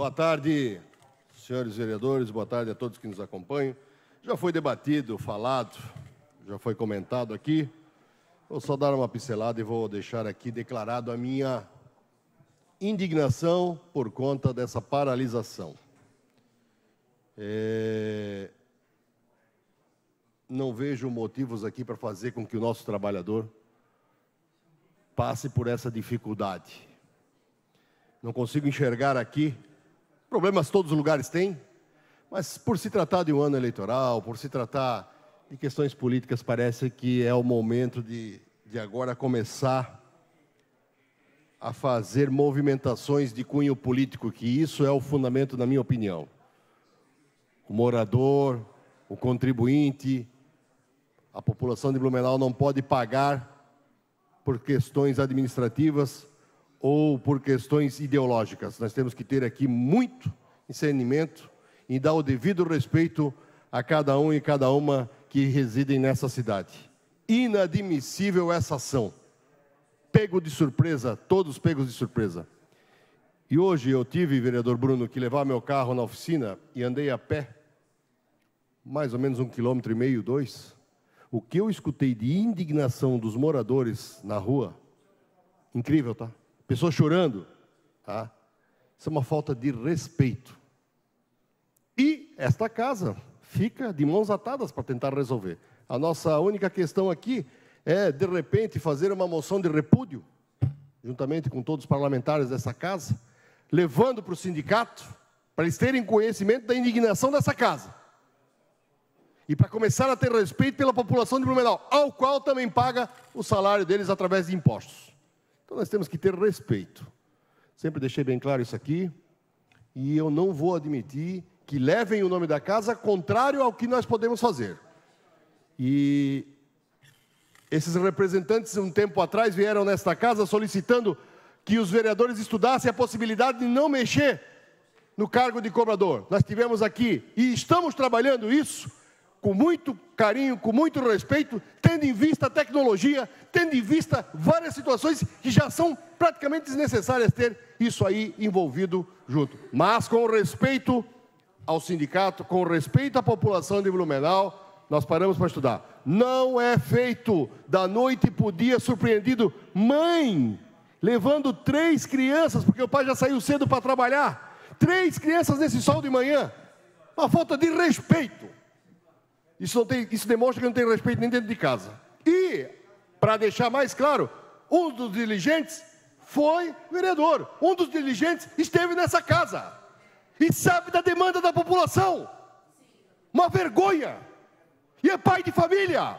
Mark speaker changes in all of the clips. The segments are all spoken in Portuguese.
Speaker 1: Boa tarde, senhores vereadores, boa tarde a todos que nos acompanham. Já foi debatido, falado, já foi comentado aqui. Vou só dar uma pincelada e vou deixar aqui declarado a minha indignação por conta dessa paralisação. É... Não vejo motivos aqui para fazer com que o nosso trabalhador passe por essa dificuldade. Não consigo enxergar aqui Problemas todos os lugares têm, mas por se tratar de um ano eleitoral, por se tratar de questões políticas, parece que é o momento de, de agora começar a fazer movimentações de cunho político, que isso é o fundamento, na minha opinião. O morador, o contribuinte, a população de Blumenau não pode pagar por questões administrativas ou por questões ideológicas. Nós temos que ter aqui muito discernimento e dar o devido respeito a cada um e cada uma que residem nessa cidade. Inadmissível essa ação. Pego de surpresa, todos pegos de surpresa. E hoje eu tive, vereador Bruno, que levar meu carro na oficina e andei a pé, mais ou menos um quilômetro e meio, dois. O que eu escutei de indignação dos moradores na rua, incrível, tá? Pessoas chorando. Tá? Isso é uma falta de respeito. E esta casa fica de mãos atadas para tentar resolver. A nossa única questão aqui é, de repente, fazer uma moção de repúdio, juntamente com todos os parlamentares dessa casa, levando para o sindicato, para eles terem conhecimento da indignação dessa casa. E para começar a ter respeito pela população de Blumenau, ao qual também paga o salário deles através de impostos. Então nós temos que ter respeito. Sempre deixei bem claro isso aqui. E eu não vou admitir que levem o nome da casa contrário ao que nós podemos fazer. E esses representantes, um tempo atrás, vieram nesta casa solicitando que os vereadores estudassem a possibilidade de não mexer no cargo de cobrador. Nós tivemos aqui e estamos trabalhando isso com muito carinho, com muito respeito, tendo em vista a tecnologia, tendo em vista várias situações que já são praticamente desnecessárias ter isso aí envolvido junto. Mas com respeito ao sindicato, com respeito à população de Blumenau, nós paramos para estudar. Não é feito da noite para o dia surpreendido, mãe levando três crianças, porque o pai já saiu cedo para trabalhar. Três crianças nesse sol de manhã. Uma falta de respeito. Isso, não tem, isso demonstra que não tem respeito nem dentro de casa. E, para deixar mais claro, um dos diligentes foi vereador. Um dos diligentes esteve nessa casa e sabe da demanda da população. Uma vergonha. E é pai de família.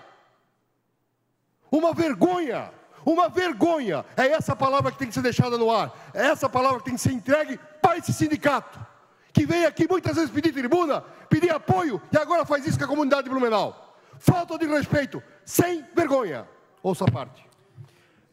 Speaker 1: Uma vergonha. Uma vergonha. É essa palavra que tem que ser deixada no ar. É essa palavra que tem que ser entregue para esse sindicato que vem aqui muitas vezes pedir tribuna, pedir apoio e agora faz isso com a comunidade Blumenau. Falta de respeito, sem vergonha. Ouça a parte.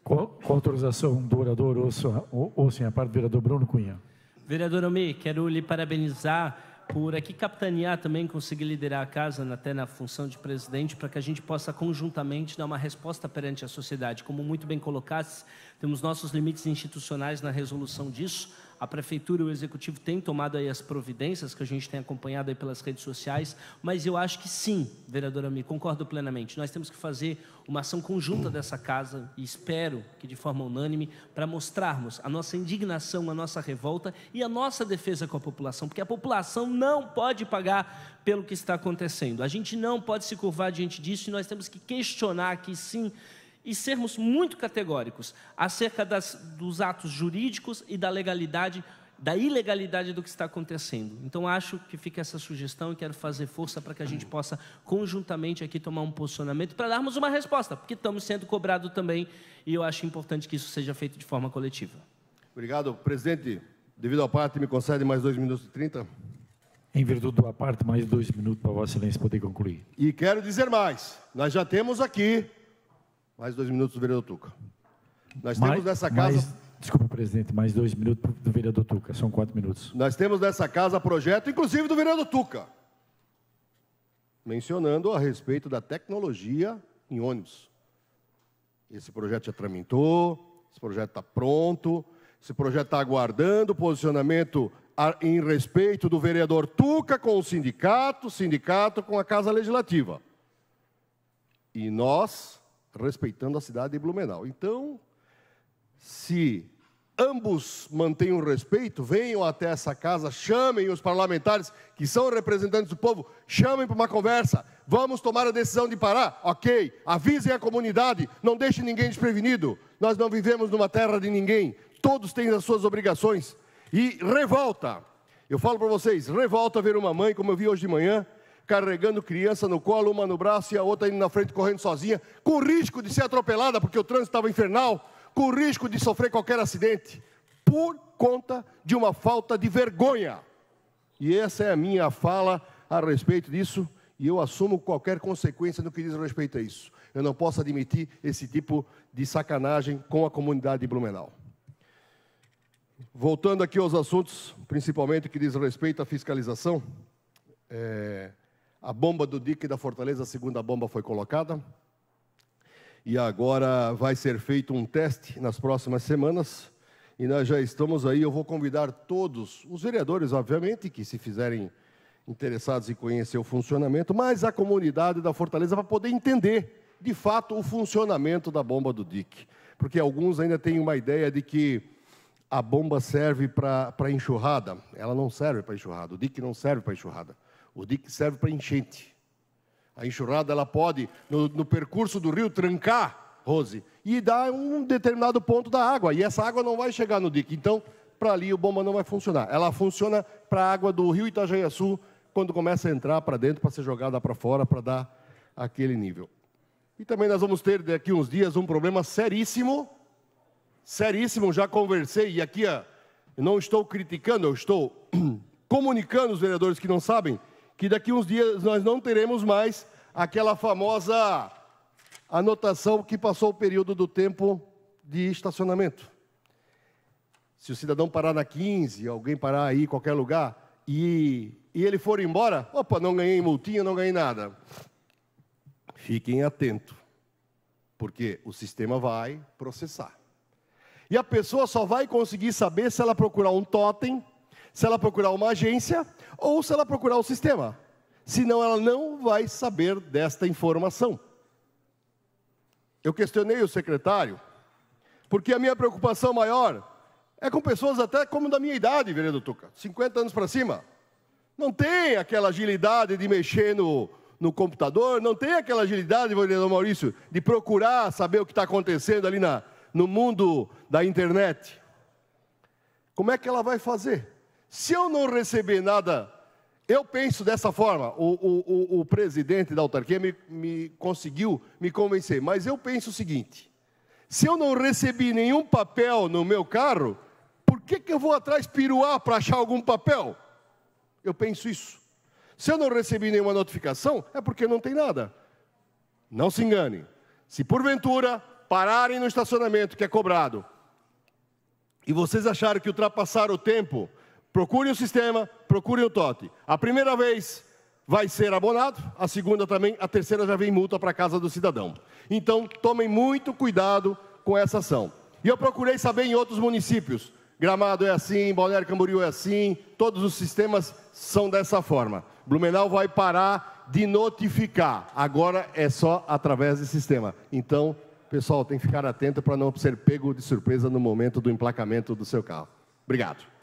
Speaker 1: Com, com autorização do orador, ouça, ou, ouça a parte do vereador Bruno Cunha.
Speaker 2: Vereador Almeida, quero lhe parabenizar por aqui capitanear também, conseguir liderar a casa até na função de presidente, para que a gente possa conjuntamente dar uma resposta perante a sociedade. Como muito bem colocasse, temos nossos limites institucionais na resolução disso, a prefeitura e o executivo têm tomado aí as providências que a gente tem acompanhado aí pelas redes sociais, mas eu acho que sim, vereadora Mi, concordo plenamente. Nós temos que fazer uma ação conjunta dessa casa e espero que de forma unânime para mostrarmos a nossa indignação, a nossa revolta e a nossa defesa com a população, porque a população não pode pagar pelo que está acontecendo. A gente não pode se curvar diante disso e nós temos que questionar aqui sim e sermos muito categóricos acerca das, dos atos jurídicos e da legalidade, da ilegalidade do que está acontecendo. Então, acho que fica essa sugestão e quero fazer força para que a gente possa conjuntamente aqui tomar um posicionamento para darmos uma resposta, porque estamos sendo cobrados também e eu acho importante que isso seja feito de forma coletiva.
Speaker 1: Obrigado, presidente. Devido à parte, me concede mais dois minutos e trinta. Em virtude da parte mais dois minutos para Vossa Excelência poder concluir. E quero dizer mais: nós já temos aqui mais dois minutos do vereador Tuca. Nós mais, temos nessa casa. Mais, desculpa, presidente, mais dois minutos do vereador Tuca, são quatro minutos. Nós temos nessa casa projeto, inclusive do vereador Tuca, mencionando a respeito da tecnologia em ônibus. Esse projeto já tramitou, esse projeto está pronto, esse projeto está aguardando o posicionamento em respeito do vereador Tuca com o sindicato, sindicato com a Casa Legislativa. E nós respeitando a cidade de Blumenau. Então, se ambos mantêm o respeito, venham até essa casa, chamem os parlamentares que são representantes do povo, chamem para uma conversa, vamos tomar a decisão de parar, ok, avisem a comunidade, não deixem ninguém desprevenido, nós não vivemos numa terra de ninguém, todos têm as suas obrigações, e revolta, eu falo para vocês, revolta ver uma mãe, como eu vi hoje de manhã, carregando criança no colo, uma no braço e a outra indo na frente correndo sozinha, com risco de ser atropelada porque o trânsito estava infernal, com risco de sofrer qualquer acidente, por conta de uma falta de vergonha. E essa é a minha fala a respeito disso, e eu assumo qualquer consequência no que diz respeito a isso. Eu não posso admitir esse tipo de sacanagem com a comunidade de Blumenau. Voltando aqui aos assuntos, principalmente que diz respeito à fiscalização, é, a bomba do dique da Fortaleza, a segunda bomba foi colocada. E agora vai ser feito um teste nas próximas semanas. E nós já estamos aí. Eu vou convidar todos, os vereadores, obviamente, que se fizerem interessados em conhecer o funcionamento, mas a comunidade da Fortaleza para poder entender, de fato, o funcionamento da bomba do dique. Porque alguns ainda têm uma ideia de que a bomba serve para enxurrada. Ela não serve para enxurrada, o dique não serve para enxurrada. O dique serve para enchente. A enxurrada ela pode, no, no, percurso do rio, trancar, Rose, e dar um determinado ponto da água. E essa água não vai chegar no dique. Então, para ali o bomba não vai funcionar. Ela funciona para a água do rio Itajaiaçu, quando começa a entrar para dentro, para ser jogada para fora, para dar aquele nível. E também nós vamos ter daqui uns dias um problema seríssimo, seríssimo, já conversei, e aqui ó, não estou criticando, eu estou comunicando os vereadores que não sabem, que daqui uns dias nós não teremos mais aquela famosa anotação que passou o período do tempo de estacionamento. Se o cidadão parar na 15, alguém parar aí em qualquer lugar e, e ele for embora, opa, não ganhei multinha, não ganhei nada. Fiquem atentos, porque o sistema vai processar. E a pessoa só vai conseguir saber se ela procurar um totem se ela procurar uma agência ou se ela procurar o sistema. Senão ela não vai saber desta informação. Eu questionei o secretário, porque a minha preocupação maior é com pessoas até como da minha idade, vereador Tuca, 50 anos para cima. Não tem aquela agilidade de mexer no, no computador, não tem aquela agilidade, vereador Maurício, de procurar saber o que está acontecendo ali na, no mundo da internet. Como é que ela vai fazer? Se eu não receber nada, eu penso dessa forma. O, o, o presidente da autarquia me, me conseguiu me convencer, mas eu penso o seguinte: se eu não recebi nenhum papel no meu carro, por que, que eu vou atrás piruar para achar algum papel? Eu penso isso. Se eu não recebi nenhuma notificação, é porque não tem nada. Não se engane. Se porventura pararem no estacionamento que é cobrado e vocês acharem que ultrapassaram o tempo Procure o sistema, procure o TOTE. A primeira vez vai ser abonado, a segunda também, a terceira já vem multa para a casa do cidadão. Então, tomem muito cuidado com essa ação. E eu procurei saber em outros municípios. Gramado é assim, Balneário Camboriú é assim, todos os sistemas são dessa forma. Blumenau vai parar de notificar. Agora é só através desse sistema. Então, pessoal, tem que ficar atento para não ser pego de surpresa no momento do emplacamento do seu carro. Obrigado.